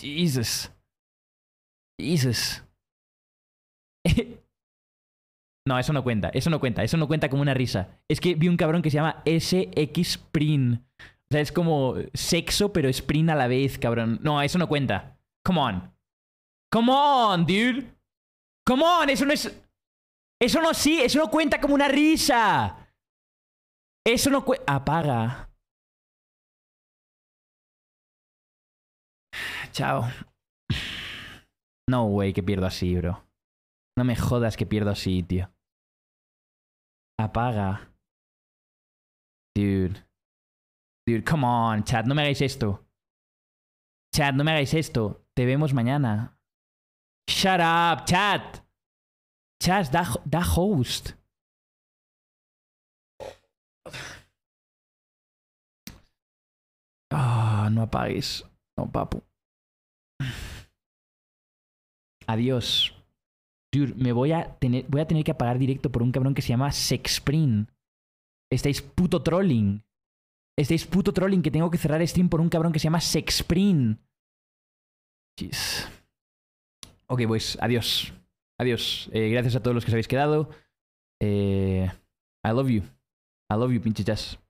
Jesus. Jesus. no, eso no cuenta, eso no cuenta, eso no cuenta como una risa. Es que vi un cabrón que se llama SX Sprint. O sea, es como sexo, pero sprint a la vez, cabrón. No, eso no cuenta. Come on. Come on, dude. Come on, eso no es. Eso no sí, eso no cuenta como una risa. Eso no cuenta. Apaga. Chao. No, way, que pierdo así, bro. No me jodas que pierdo así, tío. Apaga. Dude. Dude, come on, chat, no me hagáis esto. Chat, no me hagáis esto. Te vemos mañana. Shut up, chat. Chat, da, host. Ah, no apagues. No, papu. Adiós. Dude, me voy a tener, voy a tener que apagar directo por un cabrón que se llama Sexprint. Estáis puto trolling. Estáis puto trolling que tengo que cerrar stream por un cabrón que se llama Sexprint. Jeez. Ok, pues adiós. Adiós. Eh, gracias a todos los que os habéis quedado. Eh, I love you. I love you, pinche jazz.